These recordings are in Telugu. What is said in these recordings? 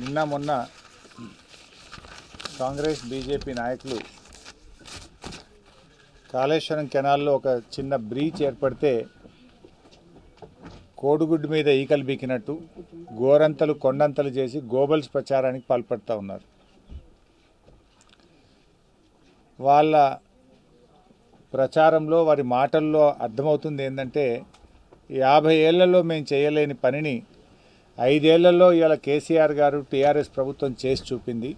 నిన్న మొన్న కాంగ్రెస్ బీజేపీ నాయకులు కాళేశ్వరం కెనాల్లో ఒక చిన్న బ్రీచ్ ఏర్పడితే కోడిగుడ్డు మీద ఈకలు బీకినట్టు గోరంతలు కొండంతలు చేసి గోబల్స్ ప్రచారానికి పాల్పడుతూ ఉన్నారు వాళ్ళ ప్రచారంలో వారి మాటల్లో అర్థమవుతుంది ఏంటంటే యాభై ఏళ్లలో మేము చేయలేని పనిని ఐదేళ్లలో ఇవాళ కేసీఆర్ గారు టీఆర్ఎస్ ప్రభుత్వం చేసి చూపింది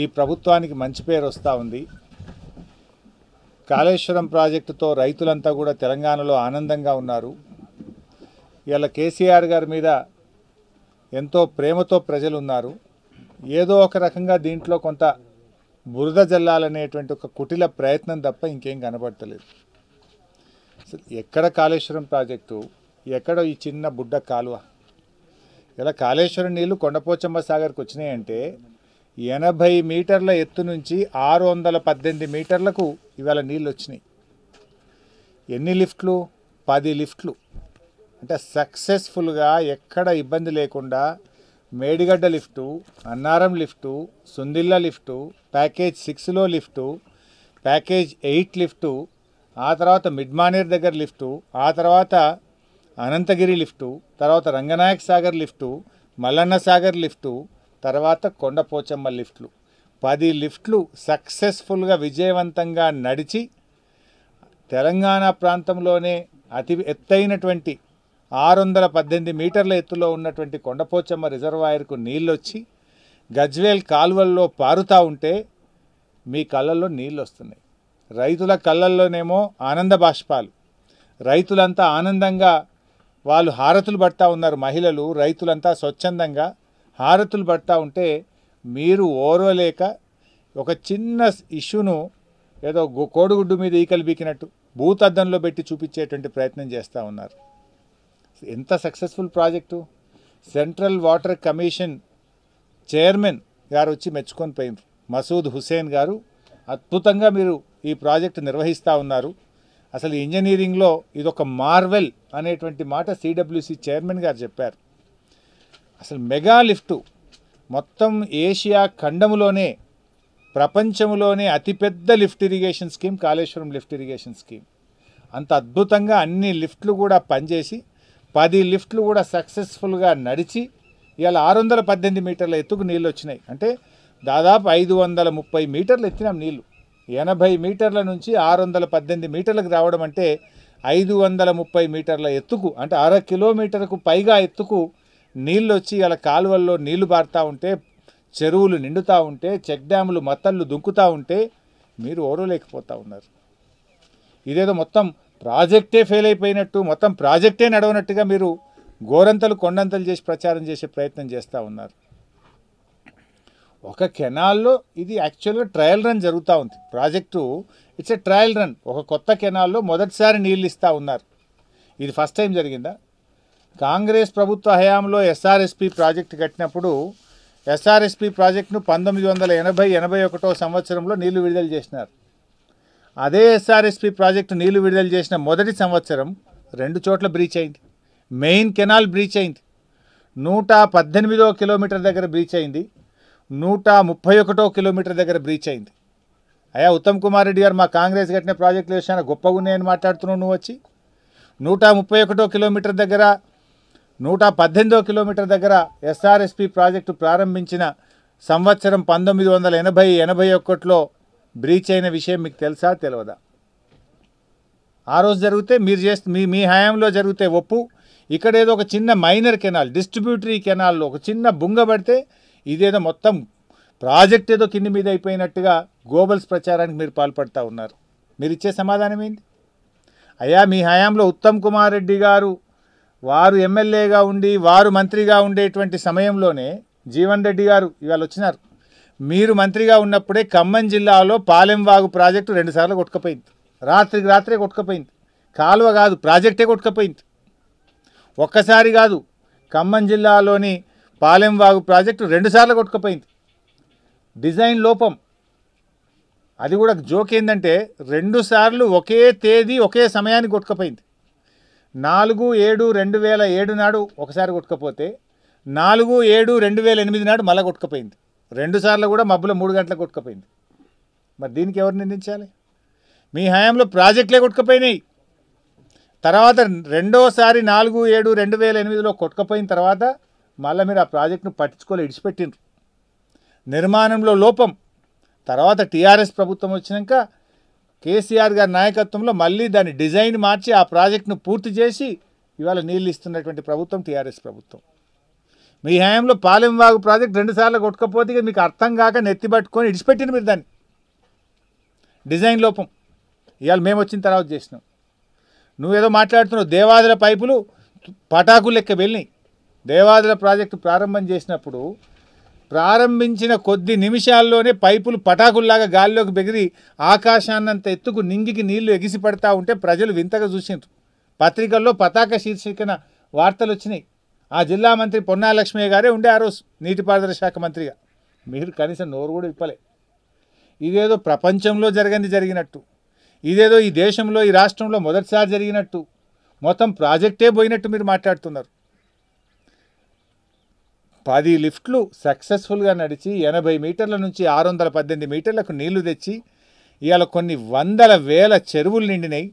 ఈ ప్రభుత్వానికి మంచి పేరు వస్తూ ఉంది కాళేశ్వరం ప్రాజెక్టుతో రైతులంతా కూడా తెలంగాణలో ఆనందంగా ఉన్నారు ఇవాళ కేసీఆర్ గారి మీద ఎంతో ప్రేమతో ప్రజలు ఉన్నారు ఏదో ఒక రకంగా దీంట్లో కొంత బురద జల్లాలనేటువంటి ఒక కుటిల ప్రయత్నం తప్ప ఇంకేం కనబడతలేదు ఎక్కడ కాళేశ్వరం ప్రాజెక్టు ఎక్కడ ఈ చిన్న బుడ్డ కాలువ కదా కాళేశ్వరం నీళ్లు కొండపోచమ్మ సాగర్కి వచ్చినాయంటే ఎనభై మీటర్ల ఎత్తు నుంచి ఆరు వందల పద్దెనిమిది మీటర్లకు ఇవాళ నీళ్ళు వచ్చినాయి ఎన్ని లిఫ్ట్లు పది లిఫ్ట్లు అంటే సక్సెస్ఫుల్గా ఎక్కడ ఇబ్బంది లేకుండా Medigadda lift Annaram lift Sundilla lift package సిక్స్లో లిఫ్టు ప్యాకేజ్ ఎయిట్ లిఫ్టు ఆ తర్వాత మిడ్మానేర్ దగ్గర లిఫ్టు ఆ తర్వాత అనంతగిరి లిఫ్టు తర్వాత రంగనాయక్ సాగర్ లిఫ్టు మల్లన్న సాగర్ లిఫ్టు తర్వాత కొండపోచమ్మ లిఫ్ట్లు పది లిఫ్ట్లు సక్సెస్ఫుల్గా విజయవంతంగా నడిచి తెలంగాణ ప్రాంతంలోనే అతి ఎత్తైనటువంటి ఆరు వందల పద్దెనిమిది మీటర్ల ఎత్తులో ఉన్నటువంటి కొండపోచమ్మ రిజర్వాయర్కు నీళ్ళొచ్చి గజ్వేల్ కాలువల్లో పారుతూ ఉంటే మీ కళ్ళల్లో నీళ్ళు వస్తున్నాయి రైతుల కళ్ళల్లోనేమో ఆనంద బాష్పాలు రైతులంతా ఆనందంగా వాళ్ళు హారతులు పడతా ఉన్నారు మహిళలు రైతులంతా స్వచ్ఛందంగా హారతులు పడతా ఉంటే మీరు ఓర్వలేక ఒక చిన్న ఇష్యూను ఏదో కోడిగుడ్డు మీద ఈకలు బీకినట్టు భూతద్దంలో పెట్టి చూపించేటువంటి ప్రయత్నం చేస్తూ ఉన్నారు ఎంత successful project central water commission chairman గారు వచ్చి మెచ్చుకొని పోయినారు మసూద్ హుసేన్ గారు అద్భుతంగా మీరు ఈ ప్రాజెక్టు నిర్వహిస్తూ ఉన్నారు అసలు ఇంజనీరింగ్లో ఇదొక మార్వెల్ అనేటువంటి మాట సిడబ్ల్యూసి చైర్మన్ గారు చెప్పారు అసలు మెగా లిఫ్టు మొత్తం ఏషియా ఖండములోనే ప్రపంచంలోనే అతిపెద్ద lift irrigation scheme Kaleshwaram lift irrigation scheme అంత అద్భుతంగా అన్ని లిఫ్ట్లు కూడా పనిచేసి పది లిఫ్ట్లు కూడా సక్సెస్ఫుల్గా నడిచి ఇవాళ ఆరు వందల పద్దెనిమిది మీటర్ల ఎత్తుకు నీళ్ళు వచ్చినాయి అంటే దాదాపు ఐదు వందల ముప్పై మీటర్లు ఎత్తినాం నీళ్ళు ఎనభై మీటర్ల నుంచి ఆరు వందల పద్దెనిమిది మీటర్లకు రావడం అంటే ఐదు వందల ముప్పై మీటర్ల ఎత్తుకు అంటే అర కిలోమీటర్కు పైగా ఎత్తుకు నీళ్ళు వచ్చి అలా కాలువల్లో నీళ్లు బారుతూ ఉంటే చెరువులు నిండుతూ ఉంటే చెక్ డ్యాములు మత్తళ్ళు దుంకుతూ ఉంటే మీరు ఓరలేకపోతూ ఉన్నారు ఇదేదో మొత్తం ప్రాజెక్టే ఫెయిల్ అయిపోయినట్టు మొత్తం ప్రాజెక్టే నడవనట్టుగా మీరు గోరంతలు కొండంతలు చేసి ప్రచారం చేసే ప్రయత్నం చేస్తూ ఉన్నారు ఒక కెనాల్లో ఇది యాక్చువల్గా ట్రయల్ రన్ జరుగుతూ ఉంది project it's a trial run ఒక కొత్త కెనాల్లో మొదటిసారి నీళ్ళు ఇస్తూ ఉన్నారు ఇది ఫస్ట్ టైం జరిగిందా కాంగ్రెస్ ప్రభుత్వ హయాంలో ఎస్ఆర్ఎస్పి ప్రాజెక్టు కట్టినప్పుడు ఎస్ఆర్ఎస్పి ప్రాజెక్టును పంతొమ్మిది వందల ఎనభై ఎనభై ఒకటో సంవత్సరంలో నీళ్లు విడుదల చేసినారు అదే ఎస్ఆర్ఎస్పి ప్రాజెక్టు నీళ్లు విడుదల చేసిన మొదటి సంవత్సరం రెండు చోట్ల బ్రీచ్ అయింది మెయిన్ కెనాల్ బ్రీచ్ అయింది నూట పద్దెనిమిదో కిలోమీటర్ దగ్గర బ్రీచ్ అయింది నూట ముప్పై ఒకటో కిలోమీటర్ దగ్గర బ్రీచ్ అయింది అయ్యా ఉత్తమ్ కుమార్ రెడ్డి గారు మా కాంగ్రెస్ కట్టిన ప్రాజెక్టులు విషయాన్ని గొప్పగా ఉన్నాయని మాట్లాడుతున్నావు నువ్వు వచ్చి నూట ముప్పై ఒకటో కిలోమీటర్ దగ్గర నూట పద్దెనిమిదో కిలోమీటర్ దగ్గర ఎస్ఆర్ఎస్పి ప్రాజెక్టు ప్రారంభించిన సంవత్సరం పంతొమ్మిది వందల ఎనభై ఎనభై ఒకటిలో బ్రీచ్ అయిన విషయం మీకు తెలుసా తెలియదా ఆ రోజు జరిగితే మీరు చేస్తే మీ మీ హయాంలో జరిగితే ఒప్పు ఇక్కడ ఏదో ఒక చిన్న మైనర్ కెనాల్ డిస్ట్రిబ్యూటరీ కెనాల్లో ఒక చిన్న బుంగ పడితే ఇదేదో మొత్తం ప్రాజెక్ట్ ఏదో కింది మీద అయిపోయినట్టుగా గోబల్స్ ప్రచారానికి మీరు పాల్పడతా ఉన్నారు మీరు ఇచ్చే సమాధానం ఏంది అయ్యా మీ హయాంలో ఉత్తమ్ కుమార్ రెడ్డి గారు వారు ఎమ్మెల్యేగా ఉండి వారు మంత్రిగా ఉండేటువంటి సమయంలోనే జీవన్ రెడ్డి గారు ఇవాళ వచ్చినారు మీరు మంత్రిగా ఉన్నప్పుడే ఖమ్మం జిల్లాలో పాలెంవాగు ప్రాజెక్టు రెండుసార్లు కొట్టుకపోయింది రాత్రికి రాత్రే కొట్టుకపోయింది కాలువ కాదు ప్రాజెక్టే కొట్టుకపోయింది ఒక్కసారి కాదు ఖమ్మం జిల్లాలోని పాలెం వాగు ప్రాజెక్టు రెండుసార్లు కొట్టుకుపోయింది డిజైన్ లోపం అది కూడా జోక్ ఏంటంటే రెండుసార్లు ఒకే తేదీ ఒకే సమయానికి కొట్టుకుపోయింది నాలుగు ఏడు రెండు వేల ఏడు నాడు ఒకసారి కొట్టుకపోతే నాలుగు ఏడు రెండు వేల ఎనిమిది నాడు మళ్ళీ కొట్టుకుపోయింది రెండుసార్లు కూడా మబ్బులో మూడు గంటలకు కొట్టుకుపోయింది మరి దీనికి ఎవరు నిందించాలి మీ హయాంలో ప్రాజెక్టులే కొట్టుకుపోయినాయి తర్వాత రెండోసారి నాలుగు ఏడు రెండు వేల ఎనిమిదిలో కొట్టుకుపోయిన తర్వాత మళ్ళీ మీరు ఆ ప్రాజెక్టును పట్టించుకోలే ఇడిచిపెట్టిండ్రు నిర్మాణంలో లోపం తర్వాత టీఆర్ఎస్ ప్రభుత్వం వచ్చినాక కేసీఆర్ గారి నాయకత్వంలో మళ్ళీ దాని డిజైన్ మార్చి ఆ ప్రాజెక్టును పూర్తి చేసి ఇవాళ నీళ్ళు ఇస్తున్నటువంటి ప్రభుత్వం టీఆర్ఎస్ ప్రభుత్వం మీ హయాంలో పాలెంవాగు ప్రాజెక్ట్ రెండుసార్లు కొట్టుకపోతే మీకు అర్థం కాక నెత్తిపట్టుకొని ఇడిచిపెట్టింది మీరు దాన్ని డిజైన్ లోపం ఇవాళ మేము వచ్చిన తర్వాత చేసినాం నువ్వేదో మాట్లాడుతున్నావు దేవాదుల పైపులు పటాకులు లెక్క వెళ్ళినాయి దేవాదుల ప్రాజెక్టు ప్రారంభం చేసినప్పుడు ప్రారంభించిన కొద్ది నిమిషాల్లోనే పైపులు పటాకుల్లాగా గాల్లోకి బెగిరి ఆకాశాన్నంత ఎత్తుకు నింగికి నీళ్లు ఎగిసి పడతా ఉంటే ప్రజలు వింతగా చూసిండ్రు పత్రికల్లో పతాక శీర్షికన వార్తలు వచ్చినాయి ఆ జిల్లా మంత్రి పొన్నాలక్ష్మయ్య గారే ఉండే ఆ రోజు నీటిపారుదల శాఖ మంత్రిగా మీరు కనీసం నోరు కూడా ఇప్పలే ఇదేదో ప్రపంచంలో జరగని జరిగినట్టు ఇదేదో ఈ దేశంలో ఈ రాష్ట్రంలో మొదటిసారి జరిగినట్టు మొత్తం ప్రాజెక్టే పోయినట్టు మీరు మాట్లాడుతున్నారు పది లిఫ్ట్లు సక్సెస్ఫుల్గా నడిచి ఎనభై మీటర్ల నుంచి ఆరు వందల పద్దెనిమిది మీటర్లకు నీళ్లు తెచ్చి ఇవాళ కొన్ని వందల వేల చెరువులు నిండినాయి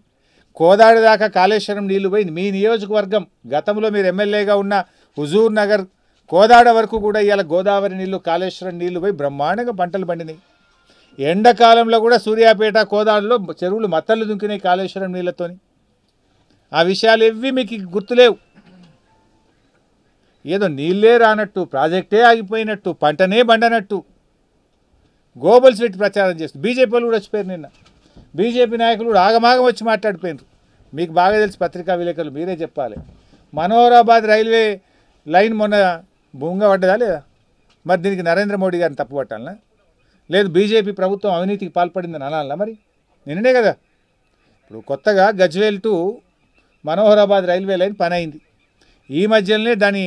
కోదాడి దాకా కాళేశ్వరం నీళ్లు పోయింది మీ నియోజకవర్గం గతంలో మీరు ఎమ్మెల్యేగా ఉన్న హుజూర్ నగర్ కోదాడ వరకు కూడా ఇవాళ గోదావరి నీళ్లు కాళేశ్వరం నీళ్లు పోయి బ్రహ్మాండంగా పంటలు పండినాయి ఎండాకాలంలో కూడా సూర్యాపేట కోదాడలో చెరువులు మత్తలు దుంకినాయి కాళేశ్వరం నీళ్లతోని ఆ విషయాలు ఎవ్వి మీకు గుర్తులేవు ఏదో నీళ్ళే రానట్టు ప్రాజెక్టే ఆగిపోయినట్టు పంటనే బండనట్టు గోబల్స్ పెట్టి ప్రచారం చేస్తుంది బీజేపీ వాళ్ళు కూడా వచ్చిపోయారు నిన్న బీజేపీ నాయకులు కూడా ఆగమాగం వచ్చి మాట్లాడిపోయినారు మీకు బాగా తెలిసి పత్రికా విలేకరులు మీరే చెప్పాలి మనోహరాబాద్ రైల్వే లైన్ మొన్న భూంగా పడ్డదా లేదా మరి దీనికి నరేంద్ర మోడీ గారిని తప్పుపట్టాలనా లేదు బీజేపీ ప్రభుత్వం అవినీతికి పాల్పడింది అనాలనా మరి నిన్ననే కదా ఇప్పుడు కొత్తగా Gajwel to Manoharabad railway line పని అయింది ఈ మధ్యలోనే దాని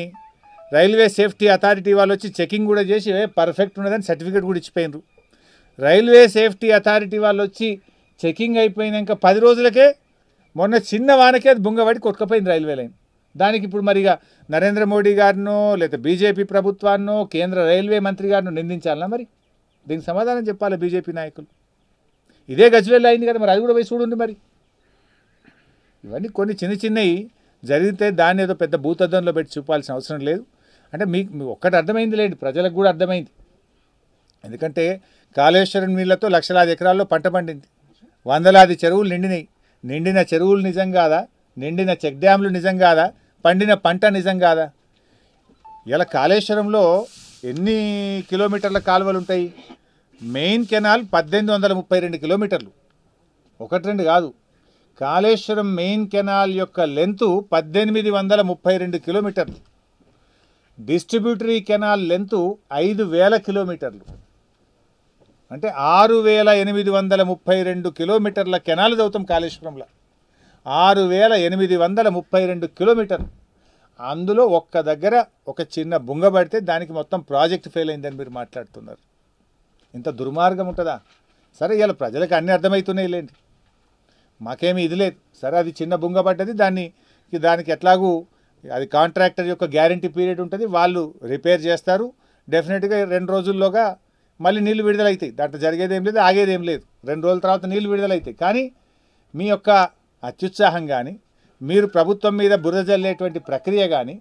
రైల్వే సేఫ్టీ అథారిటీ వాళ్ళు వచ్చి చెకింగ్ కూడా చేసి పర్ఫెక్ట్ ఉన్నదని సర్టిఫికేట్ కూడా ఇచ్చిపోయినరు రైల్వే సేఫ్టీ అథారిటీ వాళ్ళు వచ్చి చెకింగ్ అయిపోయినాక పది రోజులకే మొన్న చిన్న వానకే అది బుంగబడి కొట్టుకపోయింది రైల్వే లైన్ దానికి ఇప్పుడు మరిగా నరేంద్ర మోడీ గారినో లేదా బీజేపీ ప్రభుత్వాన్నో కేంద్ర రైల్వే మంత్రి గారినో నిందించాలన్నా మరి దీనికి సమాధానం చెప్పాలి బీజేపీ నాయకులు ఇదే గజ్వేల్ అయింది కదా మరి అది కూడా పోయి చూడండి మరి ఇవన్నీ కొన్ని చిన్న చిన్నవి జరిగితే దాన్ని ఏదో పెద్ద భూతద్దంలో పెట్టి చూపాల్సిన అవసరం లేదు అంటే మీకు ఒక్కటి అర్థమైంది లేండి ప్రజలకు కూడా అర్థమైంది ఎందుకంటే కాళేశ్వరం నీళ్లతో లక్షలాది ఎకరాల్లో పంట పండింది వందలాది చెరువులు నిండినాయి నిండిన చెరువులు నిజం కాదా నిండిన చెక్ డ్యామ్లు నిజం కాదా పండిన పంట నిజం కాదా ఇలా కాళేశ్వరంలో ఎన్ని కిలోమీటర్ల కాలువలు ఉంటాయి మెయిన్ కెనాల్ పద్దెనిమిది వందల ముప్పై రెండు కిలోమీటర్లు ఒకటి రెండు కాదు కాళేశ్వరం మెయిన్ కెనాల్ యొక్క లెంతు పద్దెనిమిది వందల ముప్పై రెండు కిలోమీటర్లు డిస్ట్రిబ్యూటరీ కెనాల్ లెంతు ఐదు వేల కిలోమీటర్లు అంటే ఆరు వేల ఎనిమిది వందల ముప్పై రెండు కిలోమీటర్ల కెనాల్ చదువుతాం కాళేశ్వరంలో ఆరు వేల ఎనిమిది వందల ముప్పై రెండు కిలోమీటర్లు అందులో ఒక్క దగ్గర ఒక చిన్న బుంగ పడితే దానికి మొత్తం ప్రాజెక్ట్ ఫెయిల్ అయిందని మీరు మాట్లాడుతున్నారు ఇంత దుర్మార్గం ఉంటుందా సరే ఇలా ప్రజలకు అన్నీ అర్థమవుతున్నాయి లేండి మాకేమీ ఇది లేదు సరే అది చిన్న బుంగ పడ్డది దాన్ని దానికి ఎట్లాగూ అది కాంట్రాక్టర్ యొక్క గ్యారంటీ పీరియడ్ ఉంటుంది వాళ్ళు రిపేర్ చేస్తారు డెఫినెట్గా రెండు రోజుల్లోగా మళ్ళీ నీళ్ళు విడుదలవుతాయి దాంట్లో జరిగేదేం లేదు ఆగేదేం లేదు రెండు రోజుల తర్వాత నీళ్ళు విడుదలవుతాయి కానీ మీ యొక్క అత్యుత్సాహం కానీ మీరు ప్రభుత్వం మీద బురద జల్లేటువంటి ప్రక్రియ కానీ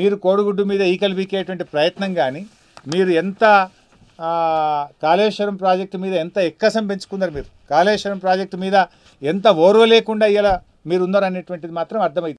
మీరు కోడిగుడ్డు మీద ఈకలు వీకేటువంటి ప్రయత్నం కానీ మీరు ఎంత కాళేశ్వరం ప్రాజెక్టు మీద ఎంత ఎక్కసం పెంచుకున్నారు మీరు కాళేశ్వరం ప్రాజెక్టు మీద ఎంత ఓర్వ లేకుండా ఇలా మీరు ఉన్నారనేటువంటిది మాత్రం అర్థమైంది